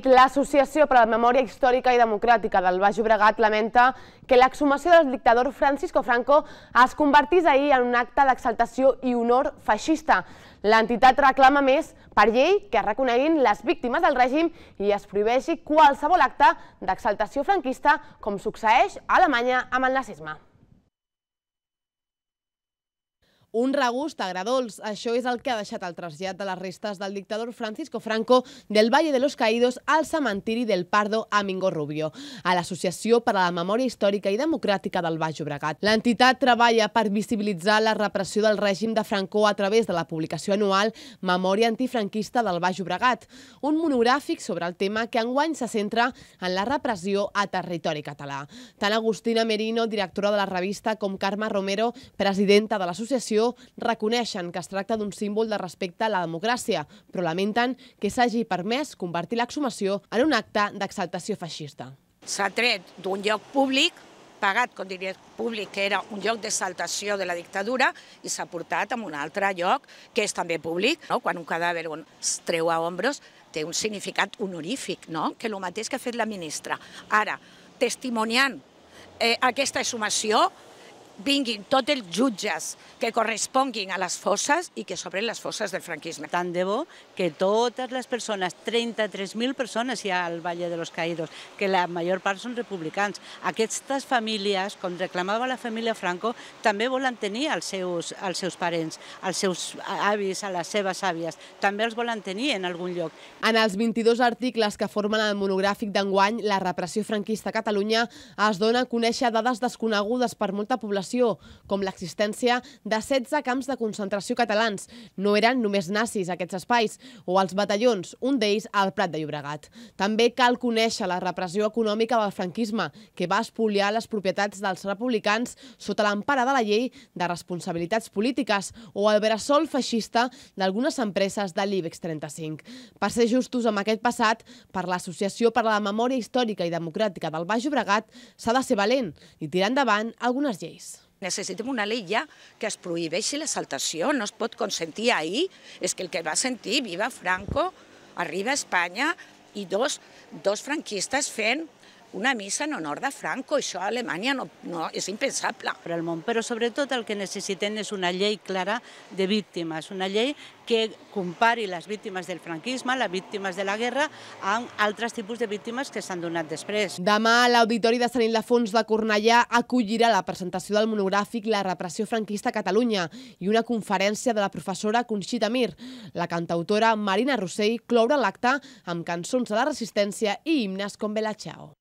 sentit, l'Associació per a la Memòria Històrica i Democràtica del Baix Llobregat lamenta que l'exhumació del dictador Francisco Franco es convertís ahir en un acte d'exaltació i honor feixista. L'entitat reclama més per llei que reconeguin les víctimes del règim i es prohibeixi qualsevol acte d'exaltació franquista com succeeix a Alemanya amb el nazisme un regust agradols. Això és el que ha deixat el trasllat de les restes del dictador Francisco Franco del Valle de los Caídos al cementiri del Pardo a Mingo Rubio, a l'Associació per a la Memòria Històrica i Democràtica del Baix Obregat. L'entitat treballa per visibilitzar la repressió del règim de Franco a través de la publicació anual Memòria Antifranquista del Baix Obregat, un monogràfic sobre el tema que enguany se centra en la repressió a territori català. Tant Agustina Merino, directora de la revista, com Carme Romero, presidenta de l'associació, Comissió reconeixen que es tracta d'un símbol de respecte a la democràcia, però lamenten que s'hagi permès convertir l'exhumació en un acte d'exaltació feixista. S'ha tret d'un lloc públic pagat com diria públic, que era un lloc d'exaltació de la dictadura, i s'ha portat a un altre lloc que és també públic. No? Quan un cadàver on es treu a ombros té un significat honorífic, no? que el mateix que ha fet la ministra. Ara, testimoniant eh, aquesta exhumació, vinguin tots els jutges que corresponguin a les fosses i que s'obren les fosses del franquisme. Tant de bo que totes les persones, 33.000 persones hi ha al Valle de los Caídos, que la major part són republicans. Aquestes famílies, com reclamava la família Franco, també volen tenir els seus, els seus parents, els seus avis, a les seves àvies. També els volen tenir en algun lloc. En els 22 articles que formen el monogràfic d'enguany, la repressió franquista a Catalunya es dona a conèixer dades desconegudes per molta població repressió, com l'existència de 16 camps de concentració catalans. No eren només nazis aquests espais, o els batallons, un d'ells al Prat de Llobregat. També cal conèixer la repressió econòmica del franquisme, que va espoliar les propietats dels republicans sota l'empara de la llei de responsabilitats polítiques o el bressol feixista d'algunes empreses de l'IBEX 35. Per ser justos amb aquest passat, per l'Associació per a la Memòria Històrica i Democràtica del Baix Llobregat, s'ha de ser valent i tirar endavant algunes lleis. Necessitem una llei ja que es prohibeixi la saltació, no es pot consentir ahir, és que el que va sentir, viva Franco, arriba a Espanya, i dos, dos franquistes fent una missa en honor de Franco. Això a Alemanya no, no, és impensable. Per al món, però sobretot el que necessitem és una llei clara de víctimes, una llei que compari les víctimes del franquisme, les víctimes de la guerra, amb altres tipus de víctimes que s'han donat després. Demà, l'Auditori de Sant Ildefons de Cornellà acollirà la presentació del monogràfic La repressió franquista a Catalunya i una conferència de la professora Conxita Mir. La cantautora Marina Rossell cloure l'acte amb cançons de la resistència i himnes com Bella Ciao.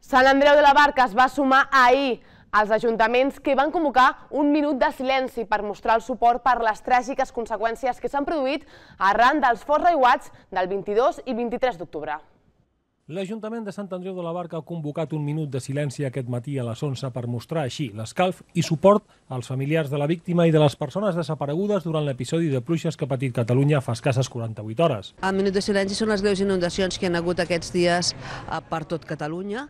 Sant Andreu de la Barca es va sumar ahir als ajuntaments que van convocar un minut de silenci per mostrar el suport per les tràgiques conseqüències que s'han produït arran dels forts reuats del 22 i 23 d'octubre. L'Ajuntament de Sant Andreu de la Barca ha convocat un minut de silenci aquest matí a les 11 per mostrar així l'escalf i suport als familiars de la víctima i de les persones desaparegudes durant l'episodi de pluixes que ha patit Catalunya fa escasses 48 hores. El minut de silenci són les greus inundacions que han hagut aquests dies eh, per tot Catalunya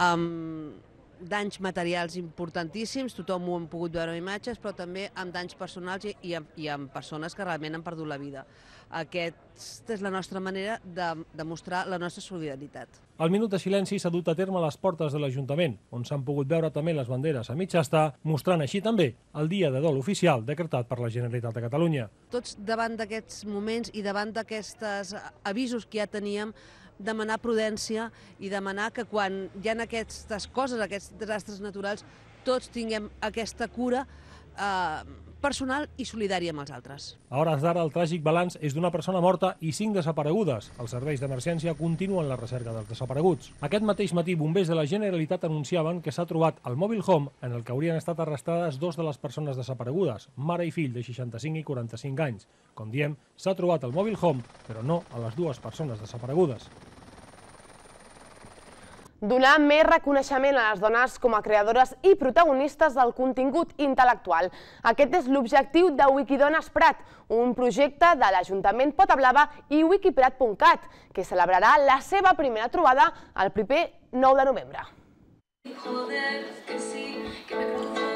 amb danys materials importantíssims, tothom ho hem pogut veure en imatges, però també amb danys personals i, i, amb, i amb persones que realment han perdut la vida. Aquesta és la nostra manera de demostrar la nostra solidaritat. El minut de silenci s'ha dut a terme a les portes de l'Ajuntament, on s'han pogut veure també les banderes a mitja està, mostrant així també el dia de dol oficial decretat per la Generalitat de Catalunya. Tots davant d'aquests moments i davant d'aquests avisos que ja teníem, demanar prudència i demanar que quan hi ha aquestes coses, aquests desastres naturals, tots tinguem aquesta cura eh, personal i solidària amb els altres. A hores d'ara, el tràgic balanç és d'una persona morta i cinc desaparegudes. Els serveis d'emergència continuen la recerca dels desapareguts. Aquest mateix matí, bombers de la Generalitat anunciaven que s'ha trobat el mòbil home en el que haurien estat arrestades dos de les persones desaparegudes, mare i fill de 65 i 45 anys. Com diem, s'ha trobat el mòbil home, però no a les dues persones desaparegudes donar més reconeixement a les dones com a creadores i protagonistes del contingut intel·lectual. Aquest és l'objectiu de Wikidones Prat, un projecte de l'Ajuntament Potablava i wikiprat.cat, que celebrarà la seva primera trobada el proper 9 de novembre. Joder, que sí, que me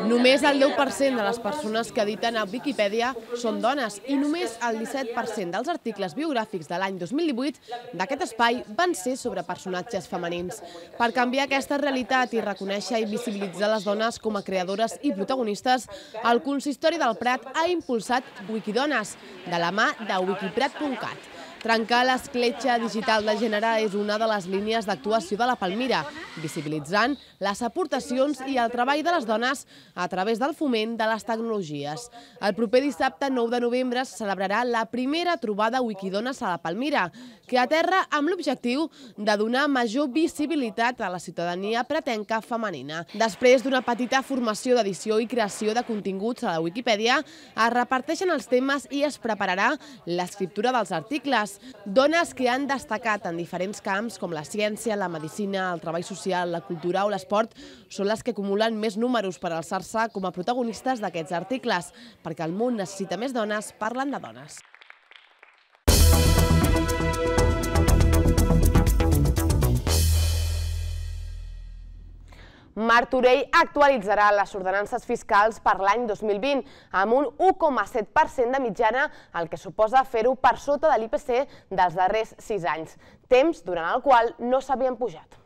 Només el 10% de les persones que editen a Wikipedia són dones i només el 17% dels articles biogràfics de l'any 2018 d'aquest espai van ser sobre personatges femenins. Per canviar aquesta realitat i reconèixer i visibilitzar les dones com a creadores i protagonistes, el consistori del Prat ha impulsat Wikidones, de la mà de wikiprat.cat. Trencar l'escletxa digital de gènere és una de les línies d'actuació de la Palmira, visibilitzant les aportacions i el treball de les dones a través del foment de les tecnologies. El proper dissabte 9 de novembre se celebrarà la primera trobada Wikidones a la Palmira, que aterra amb l'objectiu de donar major visibilitat a la ciutadania pretenca femenina. Després d'una petita formació d'edició i creació de continguts a la Wikipedia, es reparteixen els temes i es prepararà l'escriptura dels articles, dones. que han destacat en diferents camps com la ciència, la medicina, el treball social, la cultura o l'esport són les que acumulen més números per alçar-se com a protagonistes d'aquests articles, perquè el món necessita més dones parlen de dones. Martorell actualitzarà les ordenances fiscals per l'any 2020 amb un 1,7% de mitjana, el que suposa fer-ho per sota de l'IPC dels darrers 6 anys, temps durant el qual no s'havien pujat.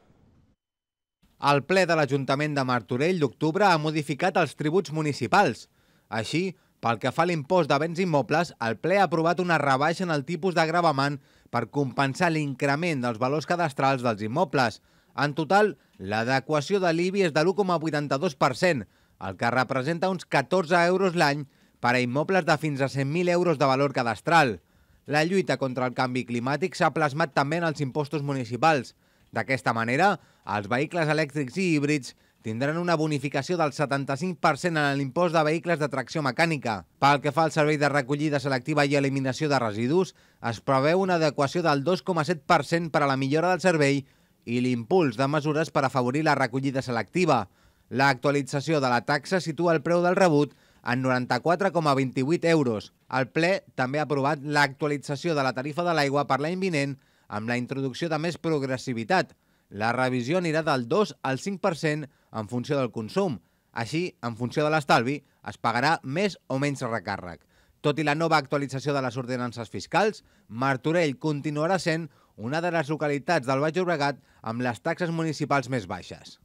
El ple de l'Ajuntament de Martorell d'octubre ha modificat els tributs municipals. Així, pel que fa a l'impost de béns immobles, el ple ha aprovat una rebaixa en el tipus de gravament per compensar l'increment dels valors cadastrals dels immobles, en total, l'adequació de l'IBI és de l'1,82%, el que representa uns 14 euros l'any per a immobles de fins a 100.000 euros de valor cadastral. La lluita contra el canvi climàtic s'ha plasmat també en els impostos municipals. D'aquesta manera, els vehicles elèctrics i híbrids tindran una bonificació del 75% en l'impost de vehicles de tracció mecànica. Pel que fa al servei de recollida selectiva i eliminació de residus, es preveu una adequació del 2,7% per a la millora del servei i l'impuls de mesures per afavorir la recollida selectiva. L'actualització de la taxa situa el preu del rebut en 94,28 euros. El ple també ha aprovat l'actualització de la tarifa de l'aigua per l'any vinent amb la introducció de més progressivitat. La revisió anirà del 2 al 5% en funció del consum. Així, en funció de l'estalvi, es pagarà més o menys recàrrec. Tot i la nova actualització de les ordenances fiscals, Martorell continuarà sent una de les localitats del Baix Llobregat amb les taxes municipals més baixes.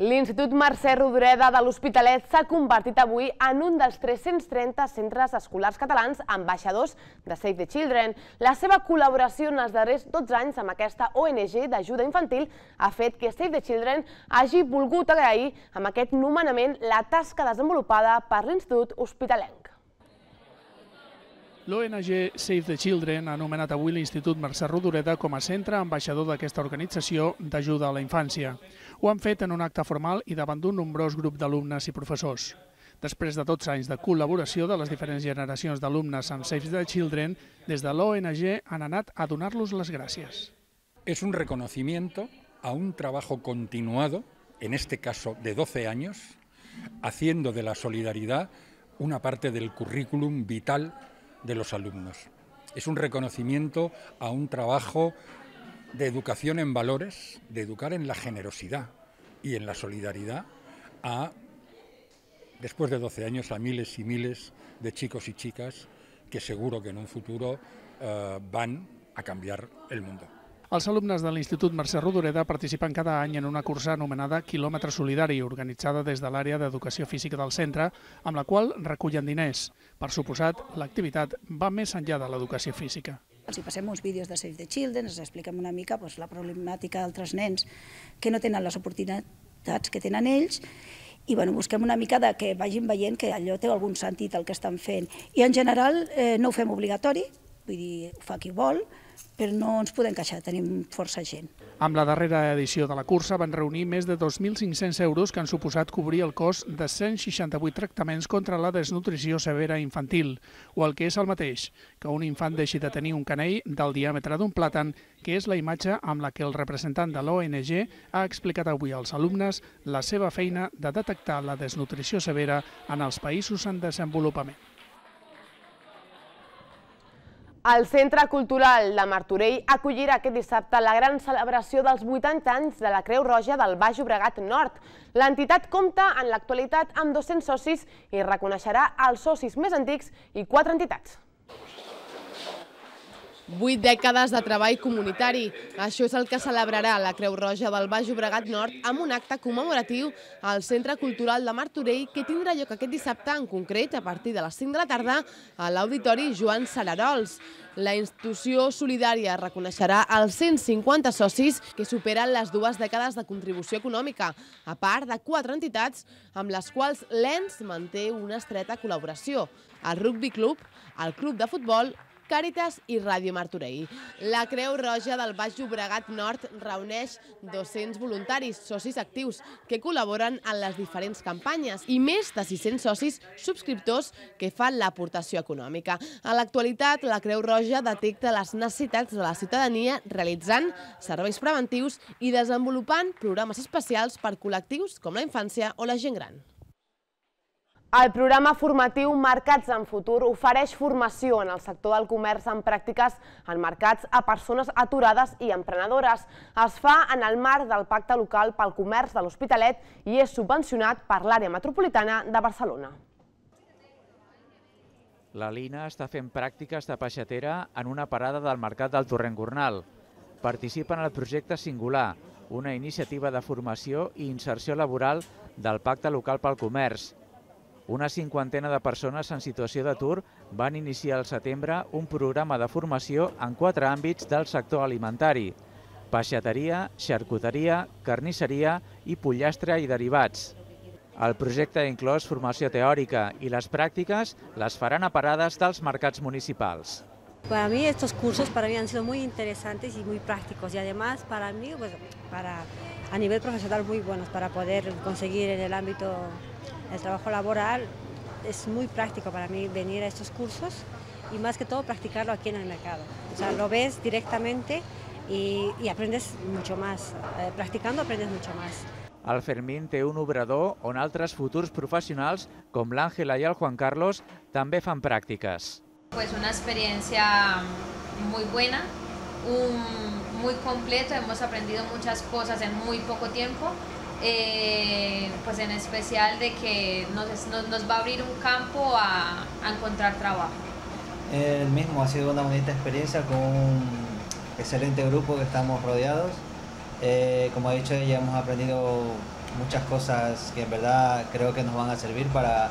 L'Institut Mercè Rodoreda de l'Hospitalet s'ha convertit avui en un dels 330 centres escolars catalans ambaixadors de Save the Children. La seva col·laboració en els darrers 12 anys amb aquesta ONG d'ajuda infantil ha fet que Save the Children hagi volgut agrair amb aquest nomenament la tasca desenvolupada per l'Institut Hospitalenc. L'ONG Save the Children ha anomenat avui l'Institut Mercè Rodoreda com a centre ambaixador d'aquesta organització d'ajuda a la infància. Ho han fet en un acte formal i davant d'un nombrós grup d'alumnes i professors. Després de tots anys de col·laboració de les diferents generacions d'alumnes amb Save the Children, des de l'ONG han anat a donar-los les gràcies. És un reconeixement a un treball continuat, en aquest cas de 12 anys, haciendo de la solidaritat una part del currículum vital de los alumnos. Es un reconocimiento a un trabajo de educación en valores, de educar en la generosidad y en la solidaridad a, después de 12 años, a miles y miles de chicos y chicas que seguro que en un futuro eh, van a cambiar el mundo. Els alumnes de l'Institut Mercè Rodoreda participen cada any en una cursa anomenada Kilòmetre Solidari, organitzada des de l'àrea d'educació física del centre, amb la qual recullen diners. Per suposat, l'activitat va més enllà de l'educació física. Els hi passem uns vídeos de Save the Children, els expliquem una mica doncs, la problemàtica d'altres nens que no tenen les oportunitats que tenen ells i bueno, busquem una mica de que vagin veient que allò té algun sentit el que estan fent. I en general eh, no ho fem obligatori, vull dir, ho fa qui vol, però no ens podem queixar, tenim força gent. Amb la darrera edició de la cursa van reunir més de 2.500 euros que han suposat cobrir el cost de 168 tractaments contra la desnutrició severa infantil, o el que és el mateix, que un infant deixi de tenir un canell del diàmetre d'un plàtan, que és la imatge amb la que el representant de l'ONG ha explicat avui als alumnes la seva feina de detectar la desnutrició severa en els països en desenvolupament. El Centre Cultural de Martorell acollirà aquest dissabte la gran celebració dels 80 anys de la Creu Roja del Baix Obregat Nord. L'entitat compta en l'actualitat amb 200 socis i reconeixerà els socis més antics i quatre entitats. Vuit dècades de treball comunitari. Això és el que celebrarà la Creu Roja del Baix Obregat Nord amb un acte commemoratiu al Centre Cultural de Martorell que tindrà lloc aquest dissabte en concret a partir de les 5 de la tarda a l'Auditori Joan Sararols. La institució solidària reconeixerà els 150 socis que superen les dues dècades de contribució econòmica, a part de quatre entitats amb les quals l'ENS manté una estreta col·laboració, el Rugby Club, el Club de Futbol Càritas i Ràdio Martorell. La Creu Roja del Baix Llobregat Nord reuneix 200 voluntaris, socis actius, que col·laboren en les diferents campanyes i més de 600 socis subscriptors que fan l'aportació econòmica. A l'actualitat, la Creu Roja detecta les necessitats de la ciutadania realitzant serveis preventius i desenvolupant programes especials per col·lectius com la infància o la gent gran. El programa formatiu Mercats en Futur ofereix formació en el sector del comerç en pràctiques en mercats a persones aturades i emprenedores. Es fa en el marc del Pacte Local pel Comerç de l'Hospitalet i és subvencionat per l'àrea metropolitana de Barcelona. La Lina està fent pràctiques de peixatera en una parada del Mercat del Torrent Gornal. Participa en el projecte Singular, una iniciativa de formació i inserció laboral del Pacte Local pel Comerç, una cinquantena de persones en situació d'atur van iniciar al setembre un programa de formació en quatre àmbits del sector alimentari, peixateria, xarcuteria, carnisseria i pollastre i derivats. El projecte inclòs formació teòrica i les pràctiques les faran a parades dels mercats municipals. Para mí estos cursos para mí han sido muy interesantes y muy prácticos y además para mí pues, para, a nivel profesional muy buenos para poder conseguir en el ámbito El trabajo laboral es muy práctico para mí venir a estos cursos y más que todo practicarlo aquí en el mercado. O sea, lo ves directamente y, aprendes mucho más. Eh, practicando aprendes mucho más. Al Fermín té un obrador on altres futurs professionals, con l'Àngela y el Juan Carlos, también fan prácticas. Pues una experiencia muy buena, muy completo, hemos aprendido muchas cosas en muy poco tiempo eh, pues en especial de que nos, nos, va a abrir un campo a, encontrar trabajo. El mismo ha sido una bonita experiencia con un excelente grupo que estamos rodeados. Eh, como he dicho, ya hemos aprendido muchas cosas que en verdad creo que nos van a servir para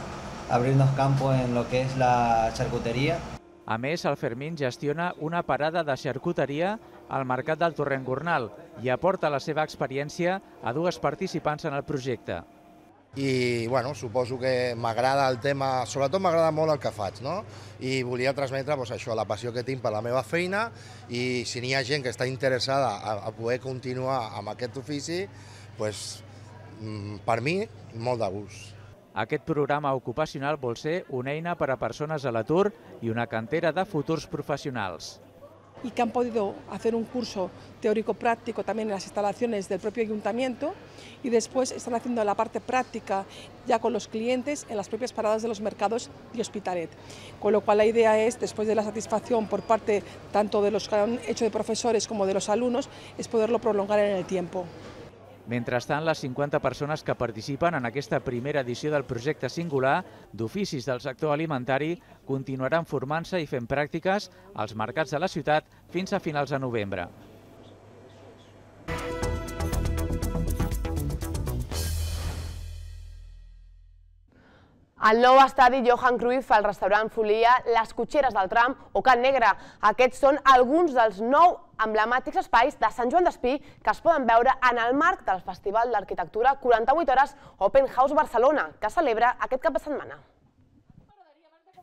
abrirnos campo en lo que es la charcutería. A més, el Fermín gestiona una parada de charcutería... al Mercat del Torrent Gornal i aporta la seva experiència a dues participants en el projecte. I bueno, suposo que m'agrada el tema, sobretot m'agrada molt el que faig, no? I volia transmetre doncs, això, la passió que tinc per la meva feina i si n'hi ha gent que està interessada a, a poder continuar amb aquest ofici, doncs, per mi, molt de gust. Aquest programa ocupacional vol ser una eina per a persones a l'atur i una cantera de futurs professionals. y que han podido hacer un curso teórico práctico también en las instalaciones del propio ayuntamiento y después están haciendo la parte práctica ya con los clientes en las propias paradas de los mercados y Hospitalet. Con lo cual la idea es, después de la satisfacción por parte tanto de los que han hecho de profesores como de los alumnos, es poderlo prolongar en el tiempo. Mentrestant, les 50 persones que participen en aquesta primera edició del projecte singular d'oficis del sector alimentari continuaran formant-se i fent pràctiques als mercats de la ciutat fins a finals de novembre. Al nou estadi Johan Cruyff, al restaurant Folia, les cotxeres del tram o Can Negre. Aquests són alguns dels nou emblemàtics espais de Sant Joan d'Espí que es poden veure en el marc del Festival d'Arquitectura 48 Hores Open House Barcelona, que celebra aquest cap de setmana.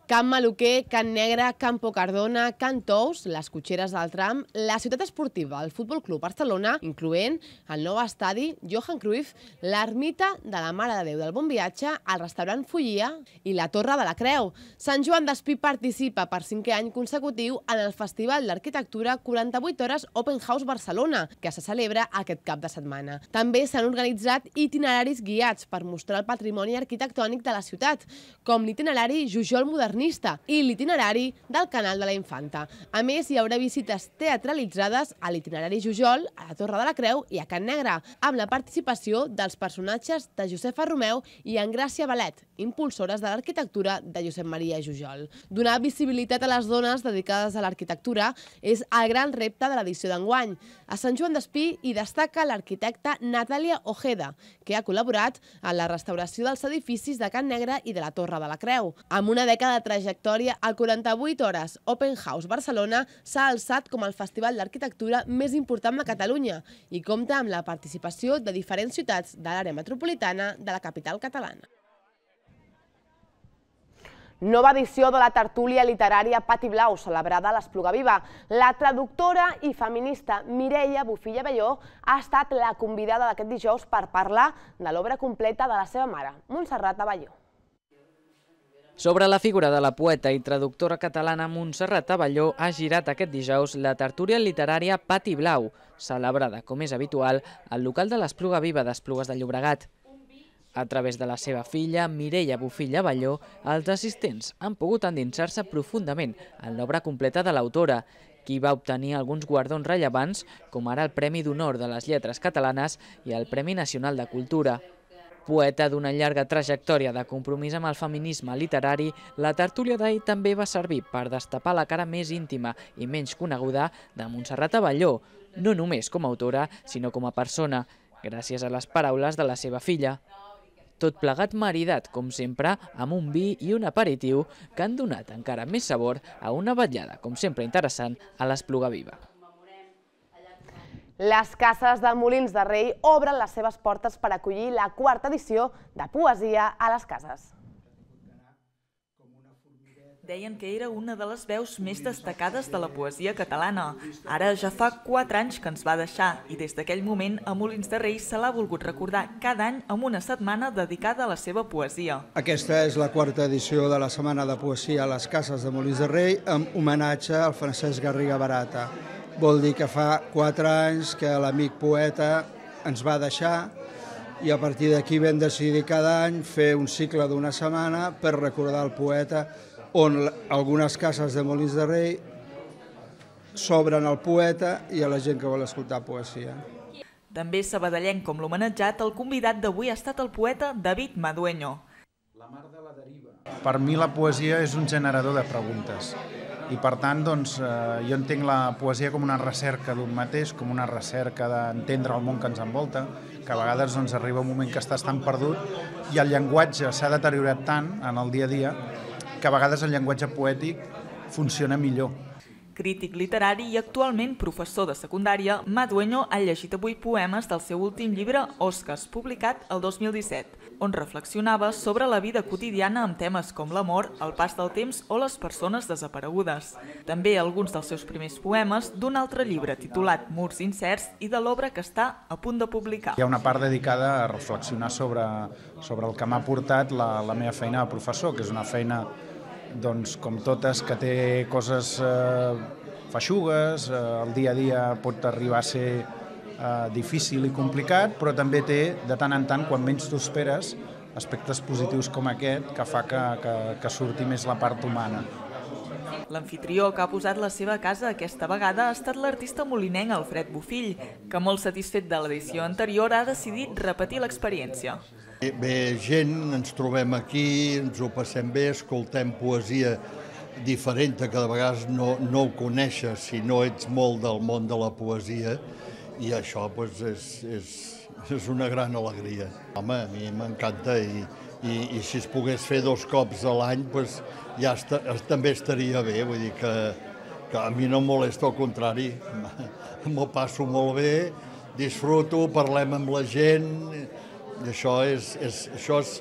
Camp Maluquer, Can Negre, Can Pocardona, Can Tous, les cotxeres del tram, la ciutat esportiva, el Futbol Club Barcelona, incloent el nou estadi Johan Cruyff, l'ermita de la Mare de Déu del Bon Viatge, el restaurant Follia i la Torre de la Creu. Sant Joan d'Espí participa per cinquè any consecutiu en el Festival d'Arquitectura 48 Hores Open House Barcelona, que se celebra aquest cap de setmana. També s'han organitzat itineraris guiats per mostrar el patrimoni arquitectònic de la ciutat, com l'itinerari Jujol Modern modernista i l'itinerari del Canal de la Infanta. A més, hi haurà visites teatralitzades a l'itinerari Jujol, a la Torre de la Creu i a Can Negre, amb la participació dels personatges de Josefa Romeu i Gràcia Balet, impulsores de l'arquitectura de Josep Maria Jujol. Donar visibilitat a les dones dedicades a l'arquitectura és el gran repte de l'edició d'enguany. A Sant Joan d'Espí hi destaca l'arquitecta Natàlia Ojeda, que ha col·laborat en la restauració dels edificis de Can Negre i de la Torre de la Creu. Amb una dècada trajectòria, el 48 hores Open House Barcelona s'ha alçat com el festival d'arquitectura més important de Catalunya i compta amb la participació de diferents ciutats de l'àrea metropolitana de la capital catalana. Nova edició de la tertúlia literària Pati Blau, celebrada a l'Espluga Viva. La traductora i feminista Mireia Bufilla Belló ha estat la convidada d'aquest dijous per parlar de l'obra completa de la seva mare, Montserrat Avelló. Sobre la figura de la poeta i traductora catalana Montserrat Avelló ha girat aquest dijous la tertúria literària Pati Blau, celebrada, com és habitual, al local de l'Espluga Viva d'Esplugues de Llobregat. A través de la seva filla, Mireia Bufilla Avelló, els assistents han pogut endinsar-se profundament en l'obra completa de l'autora, qui va obtenir alguns guardons rellevants, com ara el Premi d'Honor de les Lletres Catalanes i el Premi Nacional de Cultura. Poeta d'una llarga trajectòria de compromís amb el feminisme literari, la tertúlia d'ahir també va servir per destapar la cara més íntima i menys coneguda de Montserrat Avelló, no només com a autora, sinó com a persona, gràcies a les paraules de la seva filla. Tot plegat maridat, com sempre, amb un vi i un aperitiu que han donat encara més sabor a una vetllada, com sempre interessant, a l'Espluga Viva. Les cases de Molins de Rei obren les seves portes per acollir la quarta edició de Poesia a les cases. Deien que era una de les veus més destacades de la poesia catalana. Ara ja fa 4 anys que ens va deixar i des d'aquell moment a Molins de Rei se l'ha volgut recordar cada any amb una setmana dedicada a la seva poesia. Aquesta és la quarta edició de la Setmana de Poesia a les Cases de Molins de Rei amb homenatge al Francesc Garriga Barata. Vol dir que fa quatre anys que l'amic poeta ens va deixar i a partir d'aquí vam decidir cada any fer un cicle d'una setmana per recordar el poeta on algunes cases de Molins de Rei s'obren al poeta i a la gent que vol escoltar poesia. També sabadellenc com l'homenatjat, el convidat d'avui ha estat el poeta David Madueño. La mar de la deriva. Per mi la poesia és un generador de preguntes i per tant doncs, eh, jo entenc la poesia com una recerca d'un mateix, com una recerca d'entendre el món que ens envolta, que a vegades doncs, arriba un moment que estàs tan perdut i el llenguatge s'ha deteriorat tant en el dia a dia que a vegades el llenguatge poètic funciona millor. Crític literari i actualment professor de secundària, Madueño ha llegit avui poemes del seu últim llibre, Oscars, publicat el 2017 on reflexionava sobre la vida quotidiana amb temes com l'amor, el pas del temps o les persones desaparegudes. També alguns dels seus primers poemes d'un altre llibre titulat Murs incerts i de l'obra que està a punt de publicar. Hi ha una part dedicada a reflexionar sobre, sobre el que m'ha portat la, la meva feina de professor, que és una feina doncs, com totes, que té coses eh, feixugues, eh, el dia a dia pot arribar a ser Eh, difícil i complicat, però també té, de tant en tant, quan menys t'ho esperes, aspectes positius com aquest que fa que, que, que surti més la part humana. L'anfitrió que ha posat la seva casa aquesta vegada ha estat l'artista molinenc Alfred Bofill, que molt satisfet de l'edició anterior ha decidit repetir l'experiència. Bé, gent, ens trobem aquí, ens ho passem bé, escoltem poesia diferent que de vegades no, no ho coneixes si no ets molt del món de la poesia i això doncs, és, és, és una gran alegria. Home, a mi m'encanta i, i, i si es pogués fer dos cops a l'any doncs, ja esta, també estaria bé, vull dir que, que a mi no em molesta, al contrari, m'ho passo molt bé, disfruto, parlem amb la gent, i això és, és, això és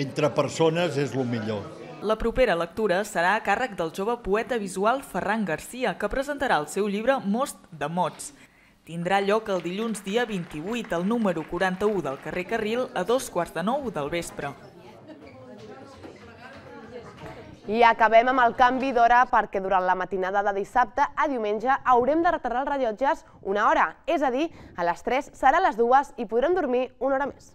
entre persones és el millor. La propera lectura serà a càrrec del jove poeta visual Ferran Garcia, que presentarà el seu llibre Most de Mots tindrà lloc el dilluns dia 28 al número 41 del carrer Carril a dos quarts de nou del vespre. I acabem amb el canvi d'hora perquè durant la matinada de dissabte a diumenge haurem de retardar els rellotges una hora, és a dir, a les 3 serà les 2 i podrem dormir una hora més.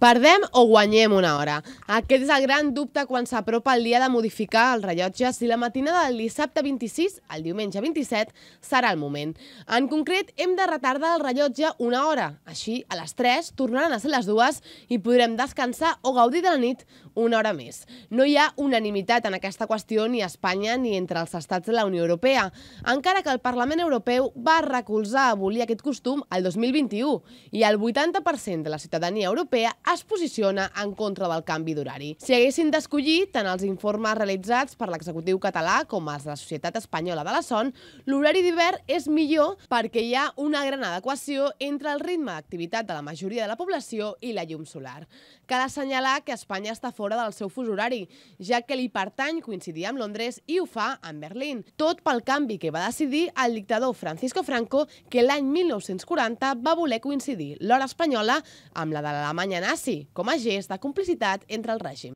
Perdem o guanyem una hora? Aquest és el gran dubte quan s'apropa el dia de modificar el rellotge si la matinada del dissabte 26 al diumenge 27 serà el moment. En concret, hem de retardar el rellotge una hora. Així, a les 3 tornaran a ser les dues i podrem descansar o gaudir de la nit una hora més. No hi ha unanimitat en aquesta qüestió ni a Espanya ni entre els estats de la Unió Europea, encara que el Parlament Europeu va recolzar a abolir aquest costum el 2021 i el 80% de la ciutadania europea es posiciona en contra del canvi d'horari. Si haguessin d'escollir tant els informes realitzats per l'executiu català com els de la Societat Espanyola de la Son, l'horari d'hivern és millor perquè hi ha una gran adequació entre el ritme d'activitat de la majoria de la població i la llum solar. Cal assenyalar que Espanya està fora del seu fus horari, ja que li pertany coincidir amb Londres i ho fa amb Berlín. Tot pel canvi que va decidir el dictador Francisco Franco, que l'any 1940 va voler coincidir l'hora espanyola amb la de l'Alemanya nazi, com a gest de complicitat entre el règim.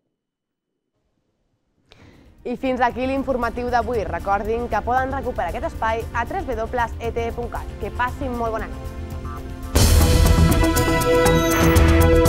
I fins aquí l'informatiu d'avui. Recordin que poden recuperar aquest espai a www.ete.cat. Que passin molt bona nit.